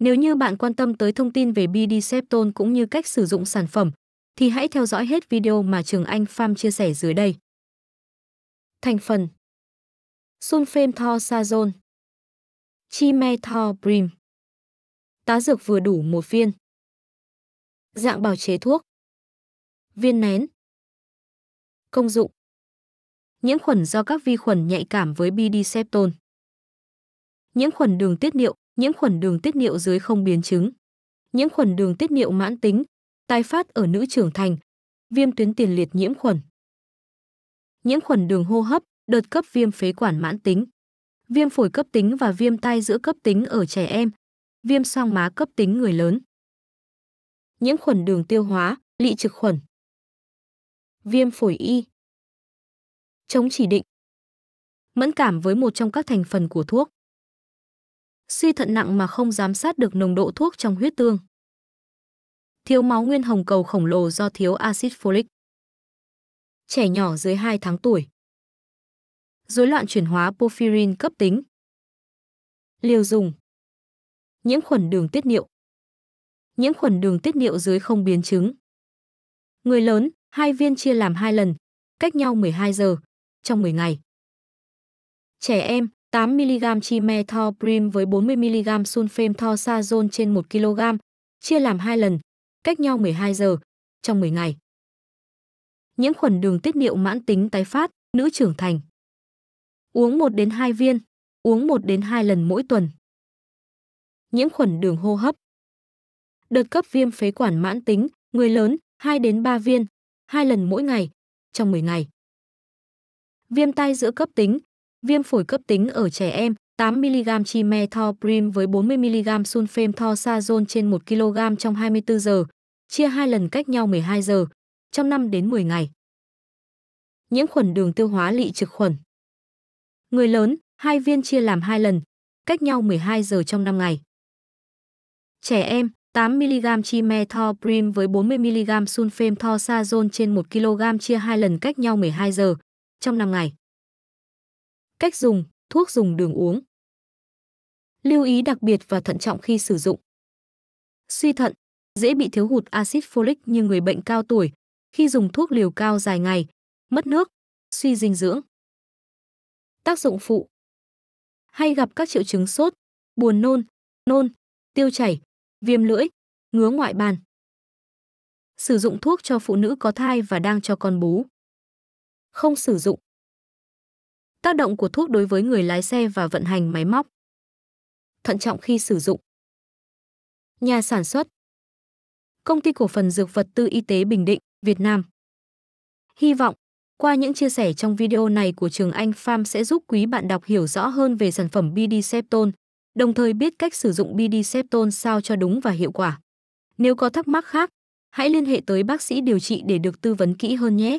Nếu như bạn quan tâm tới thông tin về Bidiceptol cũng như cách sử dụng sản phẩm, thì hãy theo dõi hết video mà Trường Anh Farm chia sẻ dưới đây. Thành phần Sulfemthosazone Chimethoprim Tá dược vừa đủ một viên Dạng bào chế thuốc Viên nén Công dụng Nhiễm khuẩn do các vi khuẩn nhạy cảm với bidiceptol Nhiễm khuẩn đường tiết niệu nhiễm khuẩn đường tiết niệu dưới không biến chứng. Nhiễm khuẩn đường tiết niệu mãn tính, tái phát ở nữ trưởng thành, viêm tuyến tiền liệt nhiễm khuẩn. Nhiễm khuẩn đường hô hấp, đợt cấp viêm phế quản mãn tính. Viêm phổi cấp tính và viêm tai giữa cấp tính ở trẻ em, viêm xoang má cấp tính người lớn. Nhiễm khuẩn đường tiêu hóa, lị trực khuẩn. Viêm phổi y. Chống chỉ định. Mẫn cảm với một trong các thành phần của thuốc suy thận nặng mà không giám sát được nồng độ thuốc trong huyết tương. Thiếu máu nguyên hồng cầu khổng lồ do thiếu axit folic. Trẻ nhỏ dưới 2 tháng tuổi. Rối loạn chuyển hóa porphyrin cấp tính. Liều dùng. Nhiễm khuẩn đường tiết niệu. Nhiễm khuẩn đường tiết niệu dưới không biến chứng. Người lớn, hai viên chia làm hai lần, cách nhau 12 giờ, trong 10 ngày. Trẻ em, 8mg chimetoprim với 40mg sulfemtoxazol trên 1 kg, chia làm 2 lần, cách nhau 12 giờ, trong 10 ngày. Nhiễm khuẩn đường tiết niệu mãn tính tái phát, nữ trưởng thành. Uống 1 đến 2 viên, uống 1 đến 2 lần mỗi tuần. Nhiễm khuẩn đường hô hấp. Đợt cấp viêm phế quản mãn tính, người lớn 2 đến 3 viên, 2 lần mỗi ngày, trong 10 ngày. Viêm tai giữa cấp tính, Viêm phổi cấp tính ở trẻ em 8mg chimethoprim với 40mg sulfemthosazone trên 1 kg trong 24 giờ, chia hai lần cách nhau 12 giờ, trong 5 đến 10 ngày. Nhiễm khuẩn đường tiêu hóa lị trực khuẩn. Người lớn, 2 viên chia làm hai lần, cách nhau 12 giờ trong 5 ngày. Trẻ em, 8mg chimethoprim với 40mg sulfemthosazone trên 1 kg chia hai lần cách nhau 12 giờ, trong 5 ngày. Cách dùng, thuốc dùng đường uống. Lưu ý đặc biệt và thận trọng khi sử dụng. Suy thận, dễ bị thiếu hụt axit folic như người bệnh cao tuổi, khi dùng thuốc liều cao dài ngày, mất nước, suy dinh dưỡng. Tác dụng phụ Hay gặp các triệu chứng sốt, buồn nôn, nôn, tiêu chảy, viêm lưỡi, ngứa ngoại bàn. Sử dụng thuốc cho phụ nữ có thai và đang cho con bú. Không sử dụng tác động của thuốc đối với người lái xe và vận hành máy móc. Thận trọng khi sử dụng. Nhà sản xuất. Công ty cổ phần dược vật tư y tế Bình Định, Việt Nam. Hy vọng qua những chia sẻ trong video này của Trường Anh Farm sẽ giúp quý bạn đọc hiểu rõ hơn về sản phẩm Bidicepton, đồng thời biết cách sử dụng Bidicepton sao cho đúng và hiệu quả. Nếu có thắc mắc khác, hãy liên hệ tới bác sĩ điều trị để được tư vấn kỹ hơn nhé.